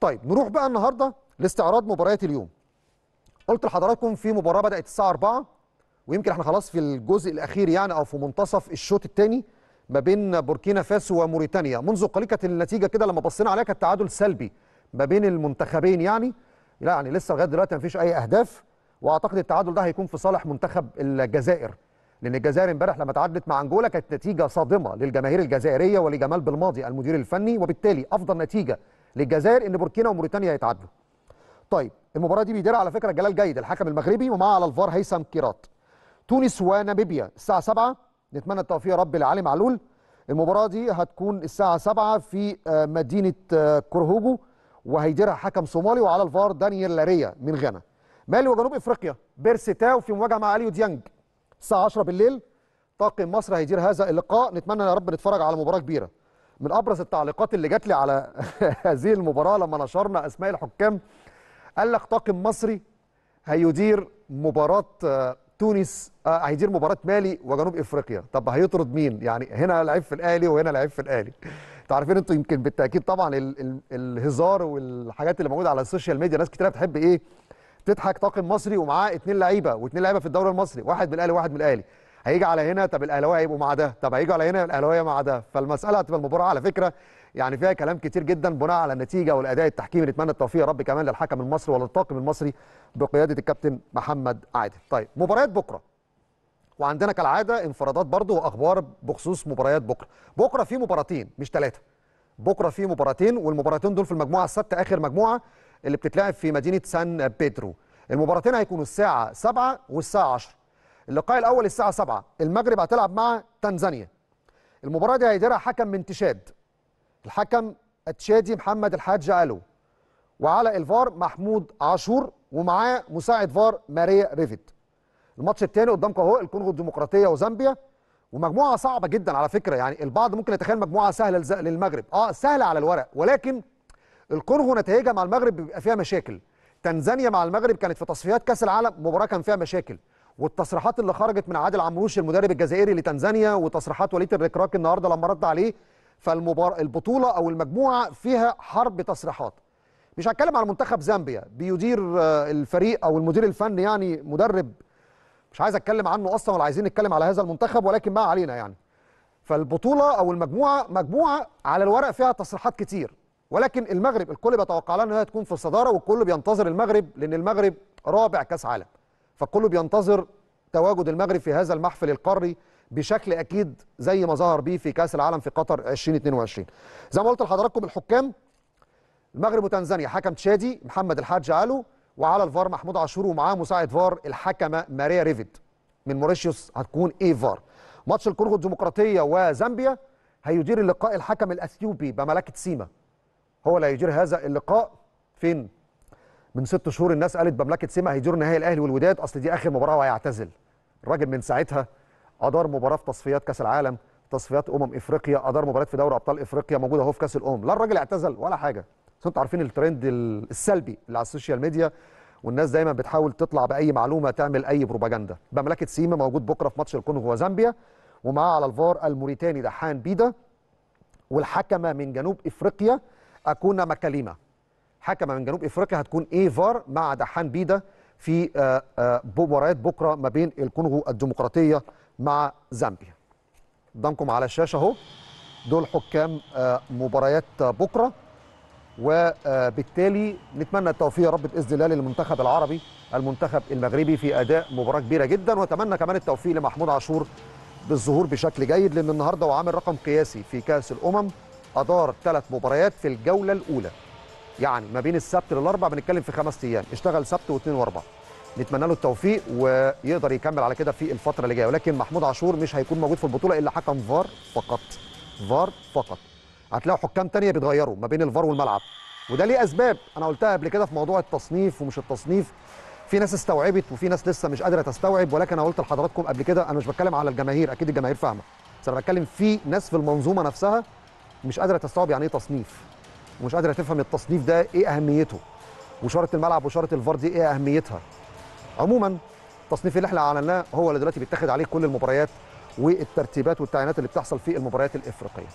طيب نروح بقى النهارده لاستعراض مباريات اليوم قلت لحضراتكم في مباراه بدات الساعه 4 ويمكن احنا خلاص في الجزء الاخير يعني او في منتصف الشوط الثاني ما بين بوركينا فاسو وموريتانيا منذ قليل كانت النتيجه كده لما بصينا عليها كانت تعادل سلبي ما بين المنتخبين يعني لا يعني لسه لغايه دلوقتي ما فيش اي اهداف واعتقد التعادل ده هيكون في صالح منتخب الجزائر لان الجزائر امبارح لما تعادلت مع انجولا كانت نتيجه صادمه للجماهير الجزائريه ولجمال بالماضي المدير الفني وبالتالي افضل نتيجه للجزائر ان بوركينا وموريتانيا يتعادلوا. طيب المباراه دي بيديرها على فكره جلال جيد الحكم المغربي ومع على الفار هيثم كيرات تونس وناميبيا الساعه 7 نتمنى التوفيق يا رب لعلي معلول المباراه دي هتكون الساعه 7 في آه، مدينه آه، كورهوجو وهيديرها حكم صومالي وعلى الفار دانيال لاريا من غانا مالي وجنوب افريقيا بيرسيتاو في مواجهه مع اليو ديانج الساعه 10 بالليل طاقم مصر هيدير هذا اللقاء نتمنى يا رب نتفرج على مباراه كبيره من ابرز التعليقات اللي جات لي على هذه المباراه لما نشرنا اسماء الحكام قال لك طاقم مصري هيدير مباراه آه، تونس آه، هيدير مباراه مالي وجنوب افريقيا طب هيطرد مين يعني هنا لعيب في الاهلي وهنا لعيب في الاهلي انتوا عارفين انتوا يمكن بالتاكيد طبعا الهزار والحاجات اللي موجوده على السوشيال ميديا ناس كتير بتحب ايه تضحك طاقم مصري ومعاه اتنين لعيبه واتنين لعيبه في الدوري المصري واحد من الاهلي وواحد من الاهلي هيجي على هنا طب الاهلاويه هيبقوا مع ده طب هيجي على هنا الاهلاويه مع ده فالمساله هتبقى المباراه على فكره يعني فيها كلام كتير جدا بناء على النتيجه والاداء التحكيمي نتمنى التوفيق يا رب كمان للحكم المصري وللطاقم المصري بقياده الكابتن محمد عادل طيب مباريات بكره وعندنا كالعاده انفرادات برضو واخبار بخصوص مباريات بكره بكره في مباراتين مش ثلاثه بكره في مباراتين والمباراتين دول في المجموعه السادسه اخر مجموعه اللي بتتلعب في مدينه سان بيدرو المباراتين هيكونوا الساعه 7 والساعه 10 اللقاء الاول الساعه 7 المغرب هتلعب مع تنزانيا المباراه دي هيديرها حكم من تشاد الحكم التشادي محمد الحاج الو وعلى الفار محمود عاشور ومعاه مساعد فار ماريا ريفيت الماتش الثاني قدامكم اهو الكونغو الديمقراطيه وزامبيا ومجموعه صعبه جدا على فكره يعني البعض ممكن يتخيل مجموعه سهله للمغرب اه سهله على الورق ولكن الكونغو نتائجها مع المغرب بيبقى فيها مشاكل تنزانيا مع المغرب كانت في تصفيات كاس العالم مباراه كان فيها مشاكل والتصريحات اللي خرجت من عادل عمروش المدرب الجزائري لتنزانيا وتصريحات وليد الركراك النهارده لما رد عليه فالمبار البطوله او المجموعه فيها حرب تصريحات مش هتكلم على منتخب زامبيا بيدير آه، الفريق او المدير الفني يعني مدرب مش عايز اتكلم عنه اصلا ولا عايزين نتكلم على هذا المنتخب ولكن ما علينا يعني فالبطوله او المجموعه مجموعه على الورق فيها تصريحات كتير ولكن المغرب الكل بيتوقع لها انها تكون في الصداره والكل بينتظر المغرب لان المغرب رابع كاس عالم فكله بينتظر تواجد المغرب في هذا المحفل القاري بشكل اكيد زي ما ظهر بيه في كاس العالم في قطر 2022 زي ما قلت لحضراتكم الحكام المغرب وتنزانيا حكم تشادي محمد الحاج علو وعلى الفار محمود عاشور ومعاه مساعد فار الحكمه ماريا ريفيد من موريشيوس هتكون اي فار ماتش الكونغو الديمقراطيه وزامبيا هيدير اللقاء الحكم الاثيوبي بملكه سيما هو اللي هيدير هذا اللقاء فين من ست شهور الناس قالت مملكه سيما هيدور نهائي الاهلي والوداد اصل دي اخر مباراه وهيعتزل الراجل من ساعتها ادار مباراه في تصفيات كاس العالم تصفيات امم افريقيا ادار مباريات في دوري ابطال افريقيا موجوده اهو في كاس الامم لا الراجل اعتزل ولا حاجه بس انتوا عارفين الترند السلبي اللي على السوشيال ميديا والناس دايما بتحاول تطلع باي معلومه تعمل اي بروباجندا مملكه سيما موجود بكره في ماتش الكونغو وزامبيا ومعاه على الفار الموريتاني دحان بيدا والحكمه من جنوب افريقيا اكونا مكاليمه حكم من جنوب افريقيا هتكون اي فار مع دحان بيدا في آه، آه، مباريات بكره ما بين الكونغو الديمقراطيه مع زامبيا قدامكم على الشاشه اهو دول حكام آه، مباريات بكره وبالتالي نتمنى التوفيق يا رب باذن الله للمنتخب العربي المنتخب المغربي في اداء مباراه كبيره جدا واتمنى كمان التوفيق لمحمود عاشور بالظهور بشكل جيد لان النهارده هو عامل رقم قياسي في كاس الامم ادار ثلاث مباريات في الجوله الاولى يعني ما بين السبت للاربع بنتكلم في خمس ايام اشتغل سبت واثنين واربع نتمنى له التوفيق ويقدر يكمل على كده في الفتره اللي جايه ولكن محمود عاشور مش هيكون موجود في البطوله الا حكم فار فقط فار فقط هتلاقوا حكام تانية بيتغيروا ما بين الفار والملعب وده ليه اسباب انا قلتها قبل كده في موضوع التصنيف ومش التصنيف في ناس استوعبت وفي ناس لسه مش قادره تستوعب ولكن انا قلت لحضراتكم قبل كده انا مش بتكلم على الجماهير اكيد الجماهير فاهمه بس انا بتكلم في ناس في المنظومه نفسها مش قادره تستوعب يعني ايه تصنيف ومش قادره تفهم التصنيف ده ايه اهميته وشاره الملعب وشاره الفار دي ايه اهميتها عموما التصنيف اللي احنا اعلناه هو اللي دلوقتي بيتاخد عليه كل المباريات والترتيبات والتعيينات اللي بتحصل في المباريات الافريقيه